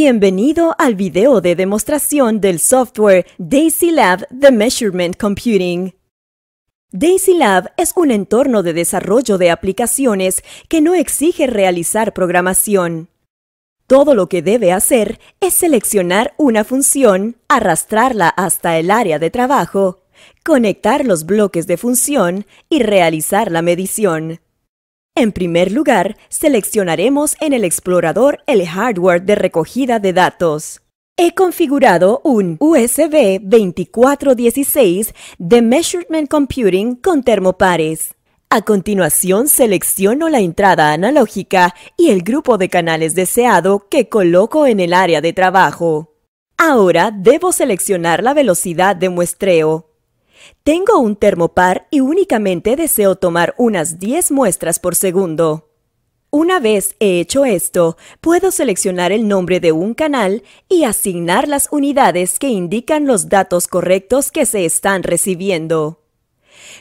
Bienvenido al video de demostración del software Daisy Lab de Measurement Computing. Daisy Lab es un entorno de desarrollo de aplicaciones que no exige realizar programación. Todo lo que debe hacer es seleccionar una función, arrastrarla hasta el área de trabajo, conectar los bloques de función y realizar la medición. En primer lugar, seleccionaremos en el explorador el hardware de recogida de datos. He configurado un USB 2416 de Measurement Computing con termopares. A continuación selecciono la entrada analógica y el grupo de canales deseado que coloco en el área de trabajo. Ahora debo seleccionar la velocidad de muestreo. Tengo un termopar y únicamente deseo tomar unas 10 muestras por segundo. Una vez he hecho esto, puedo seleccionar el nombre de un canal y asignar las unidades que indican los datos correctos que se están recibiendo.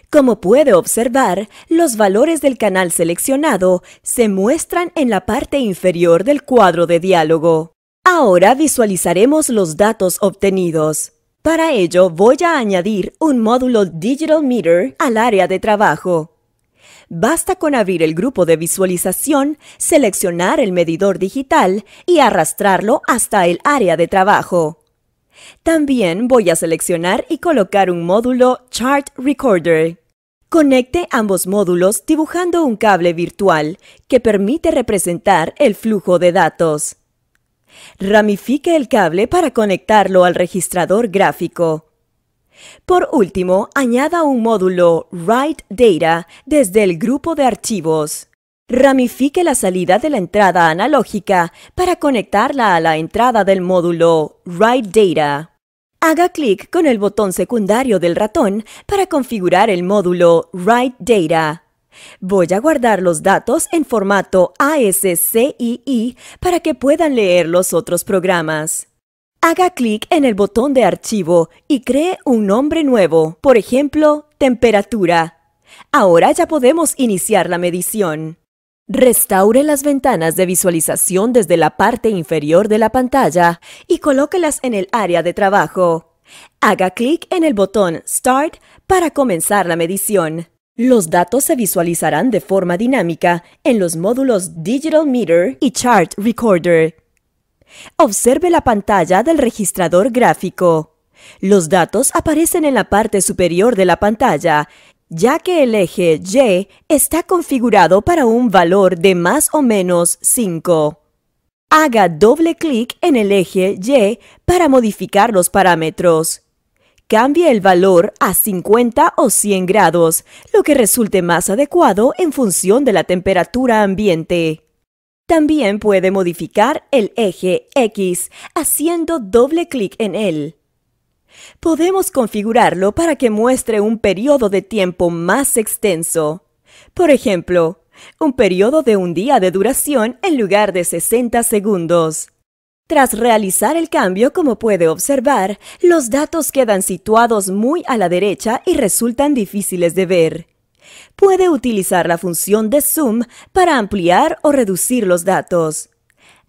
Como puede observar, los valores del canal seleccionado se muestran en la parte inferior del cuadro de diálogo. Ahora visualizaremos los datos obtenidos. Para ello voy a añadir un módulo Digital Meter al área de trabajo. Basta con abrir el grupo de visualización, seleccionar el medidor digital y arrastrarlo hasta el área de trabajo. También voy a seleccionar y colocar un módulo Chart Recorder. Conecte ambos módulos dibujando un cable virtual que permite representar el flujo de datos. Ramifique el cable para conectarlo al registrador gráfico. Por último, añada un módulo Write Data desde el grupo de archivos. Ramifique la salida de la entrada analógica para conectarla a la entrada del módulo Write Data. Haga clic con el botón secundario del ratón para configurar el módulo Write Data. Voy a guardar los datos en formato ASCII para que puedan leer los otros programas. Haga clic en el botón de archivo y cree un nombre nuevo, por ejemplo, temperatura. Ahora ya podemos iniciar la medición. Restaure las ventanas de visualización desde la parte inferior de la pantalla y colóquelas en el área de trabajo. Haga clic en el botón Start para comenzar la medición. Los datos se visualizarán de forma dinámica en los módulos Digital Meter y Chart Recorder. Observe la pantalla del registrador gráfico. Los datos aparecen en la parte superior de la pantalla, ya que el eje Y está configurado para un valor de más o menos 5. Haga doble clic en el eje Y para modificar los parámetros. Cambia el valor a 50 o 100 grados, lo que resulte más adecuado en función de la temperatura ambiente. También puede modificar el eje X haciendo doble clic en él. Podemos configurarlo para que muestre un periodo de tiempo más extenso. Por ejemplo, un periodo de un día de duración en lugar de 60 segundos. Tras realizar el cambio, como puede observar, los datos quedan situados muy a la derecha y resultan difíciles de ver. Puede utilizar la función de zoom para ampliar o reducir los datos.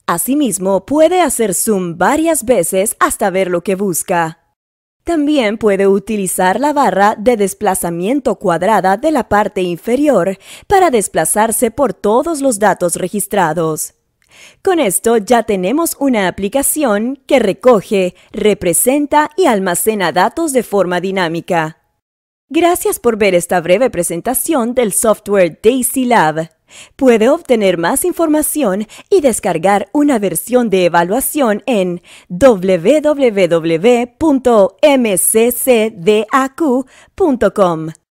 Asimismo, puede hacer zoom varias veces hasta ver lo que busca. También puede utilizar la barra de desplazamiento cuadrada de la parte inferior para desplazarse por todos los datos registrados. Con esto ya tenemos una aplicación que recoge, representa y almacena datos de forma dinámica. Gracias por ver esta breve presentación del software Daisy Lab. Puede obtener más información y descargar una versión de evaluación en www.mccdaq.com.